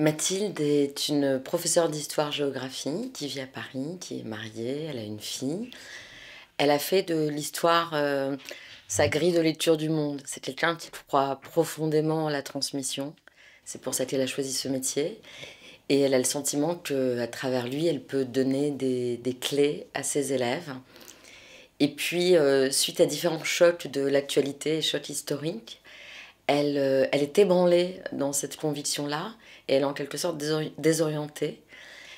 Mathilde est une professeure d'histoire-géographie qui vit à Paris, qui est mariée, elle a une fille. Elle a fait de l'histoire euh, sa grille de lecture du monde. C'est quelqu'un qui croit profondément la transmission. C'est pour ça qu'elle a choisi ce métier. Et elle a le sentiment qu'à travers lui, elle peut donner des, clés à ses élèves. Et puis, euh, suite à différents chocs de l'actualité et chocs historiques, euh, elle, est ébranlée dans cette conviction-là et elle est en quelque sorte désorientée.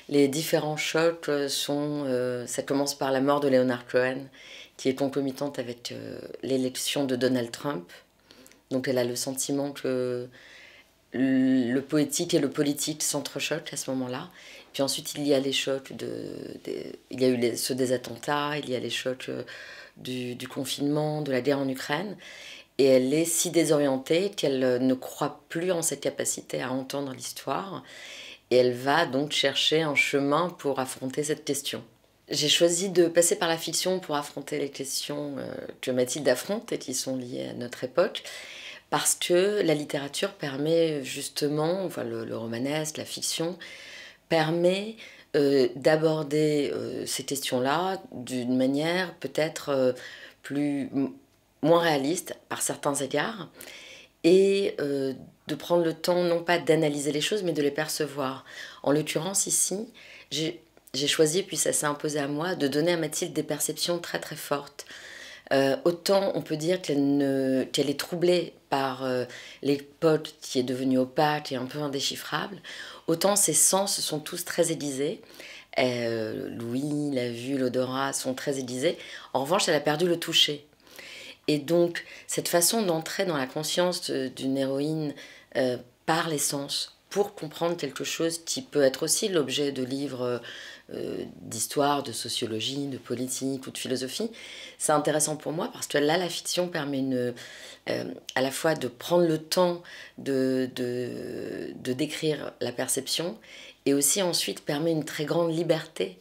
Les différents chocs euh, sont. Euh, ça commence par la mort de Leonard Cohen, qui est concomitante avec l'élection de Donald Trump. Donc elle a le sentiment que le poétique et le politique s'entrechoquent à ce moment-là. Puis ensuite, il y a les chocs de, il y a eu ceux des attentats, il y a les chocs du, du, confinement, de la guerre en Ukraine. Et elle est si désorientée qu'elle euh, ne croit plus en cette capacité à entendre l'histoire. Et elle va donc chercher un chemin pour affronter cette question. J'ai choisi de passer par la fiction pour affronter les questions euh, que Mathilde affronte et qui sont liées à notre époque, parce que la littérature permet justement, enfin le, romanesque, la fiction, permet euh, d'aborder ces questions-là d'une manière peut-être plus moins réaliste par certains égards, et euh, de prendre le temps non pas d'analyser les choses, mais de les percevoir. En l'occurrence ici, j'ai choisi, puis ça s'est imposé à moi, de donner à Mathilde des perceptions très très fortes. Euh, autant on peut dire qu'elle est troublée par les euh, l'époque qui est devenue opaque et un peu indéchiffrable, autant ses sens sont tous très aiguisés. L'ouïe, la vue, l'odorat sont très aiguisés. En revanche, elle a perdu le toucher. Et donc, cette façon d'entrer dans la conscience euh, d'une héroïne euh, par les sens, pour comprendre quelque chose qui peut être aussi l'objet de livres euh, d'histoire, de sociologie, de politique ou de philosophie, c'est intéressant pour moi parce que là, la fiction permet à la fois de prendre le temps de, de, de décrire la perception et aussi ensuite permet une très grande liberté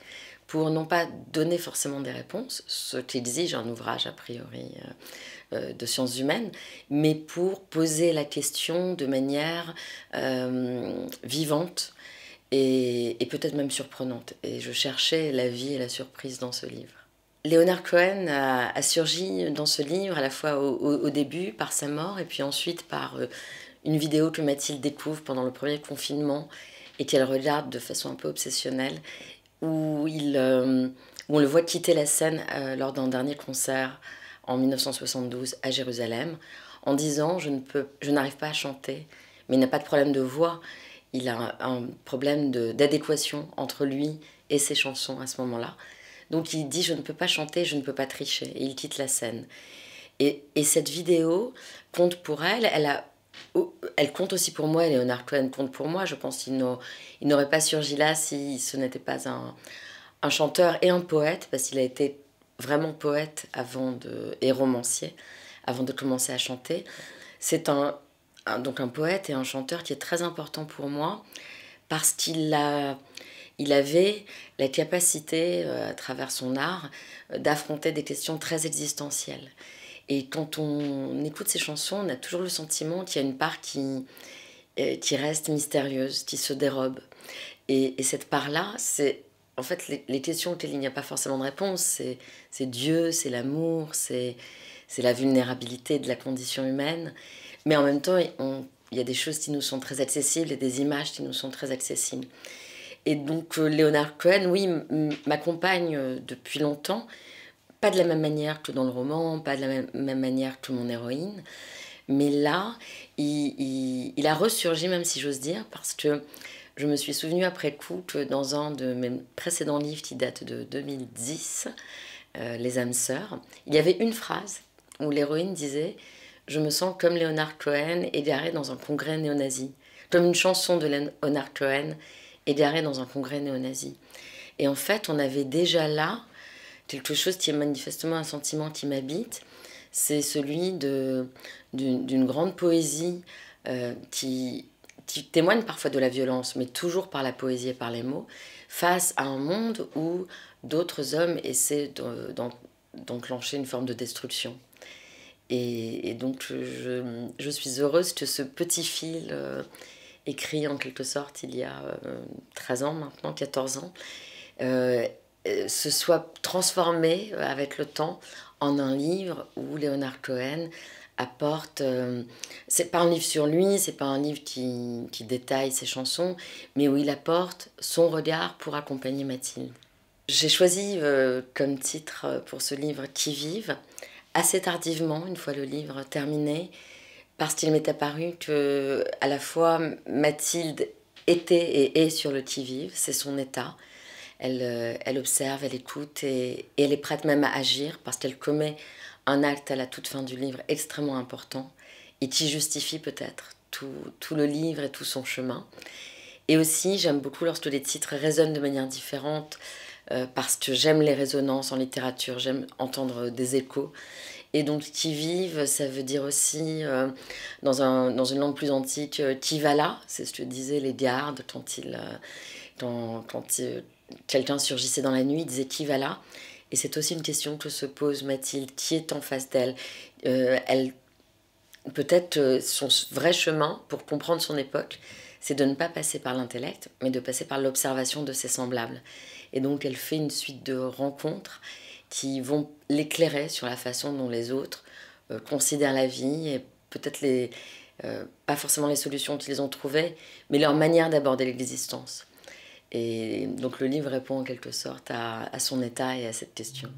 pour non pas donner forcément des réponses, ce qu'exige un ouvrage a priori euh, euh, de sciences humaines, mais pour poser la question de manière euh, vivante et, peut-être même surprenante. Et je cherchais la vie et la surprise dans ce livre. Léonard Cohen a, surgi dans ce livre à la fois au, au, début par sa mort et puis ensuite par une vidéo que Mathilde découvre pendant le premier confinement et qu'elle regarde de façon un peu obsessionnelle où, il, euh, on le voit quitter la scène euh, lors d'un dernier concert en 1972 à Jérusalem en disant je ne peux je n'arrive pas à chanter mais il n'a pas de problème de voix il a un, problème problème d'adéquation entre lui et ses chansons à ce moment-là donc il dit je ne peux pas chanter je ne peux pas tricher et il quitte la scène et, et cette vidéo compte pour elle elle a elle compte aussi pour moi, Léonard Cohen compte pour moi. Je pense qu'il n'aurait pas surgi là si ce n'était pas un, chanteur et un poète, parce qu'il a été vraiment poète avant de, et romancier avant de commencer à chanter. C'est un, donc un poète et un chanteur qui est très important pour moi, parce qu'il a il avait la capacité, euh, à travers son art, euh, d'affronter des questions très existentielles. Et quand on écoute ces chansons, on a toujours le sentiment qu'il y a une part qui, euh, qui reste mystérieuse, qui se dérobe. Et, cette part-là, c'est en fait les, questions auxquelles il n'y a pas forcément de réponse. C'est Dieu, c'est l'amour, c'est la vulnérabilité de la condition humaine. Mais en même temps, il y a des choses qui nous sont très accessibles et des images qui nous sont très accessibles. Et donc, euh, Léonard Cohen, oui, m'accompagne euh, depuis longtemps. Pas de la même manière que dans le roman, pas de la même, manière que mon héroïne. Mais là, il, a ressurgi, même si j'ose dire, parce que je me suis souvenu après coup que dans un de mes précédents livres qui date de 2010, euh, Les âmes sœurs, il y avait une phrase où l'héroïne disait Je me sens comme Léonard Cohen égaré dans un congrès néo-nazi, comme une chanson de Léonard Cohen égarée dans un congrès néo-nazi. Et en fait, on avait déjà là quelque chose qui est manifestement un sentiment qui m'habite. C'est celui de, d'une, grande poésie euh, qui, témoigne parfois de la violence, mais toujours par la poésie et par les mots, face à un monde où d'autres hommes essaient d'enclencher une forme de destruction. Et, donc je, suis heureuse que ce petit fil... Euh, écrit en quelque sorte il y a 13 euh, ans maintenant, 14 ans, euh, euh, se soit transformé euh, avec le temps en un livre où Léonard Cohen apporte. Euh, c'est pas un livre sur lui, c'est pas un livre qui, détaille ses chansons, mais où il apporte son regard pour accompagner Mathilde. J'ai choisi comme titre pour ce livre Qui vive assez tardivement, une fois le livre terminé, parce qu'il m'est apparu que à la fois Mathilde était et est sur le qui vive, c'est son état. Euh, elle, observe, elle écoute et, elle est prête même à agir parce qu'elle commet un acte à la toute fin du livre extrêmement important et qui justifie peut-être tout, tout le livre et tout son chemin. Et aussi, j'aime beaucoup lorsque les titres résonnent de manière différente euh, parce que j'aime les résonances en littérature, j'aime entendre des échos. Et donc, qui vive, ça veut dire aussi, euh, dans, un, dans, une langue plus antique, qui va là, c'est ce que disaient les gardes quand ils, quand, quand, quelqu'un surgissait dans la nuit, il disait qui va là Et c'est aussi une question que se pose Mathilde, qui est en face d'elle euh, Elle peut-être euh, son vrai chemin pour comprendre son époque, c'est de ne pas passer par l'intellect, mais de passer par l'observation de ses semblables. Et donc elle fait une suite de rencontres qui vont l'éclairer sur la façon dont les autres euh, considèrent la vie et peut-être pas forcément les solutions qu'ils ont trouvées, mais leur manière d'aborder l'existence. Et donc le livre répond en quelque sorte à, à son état et à cette question.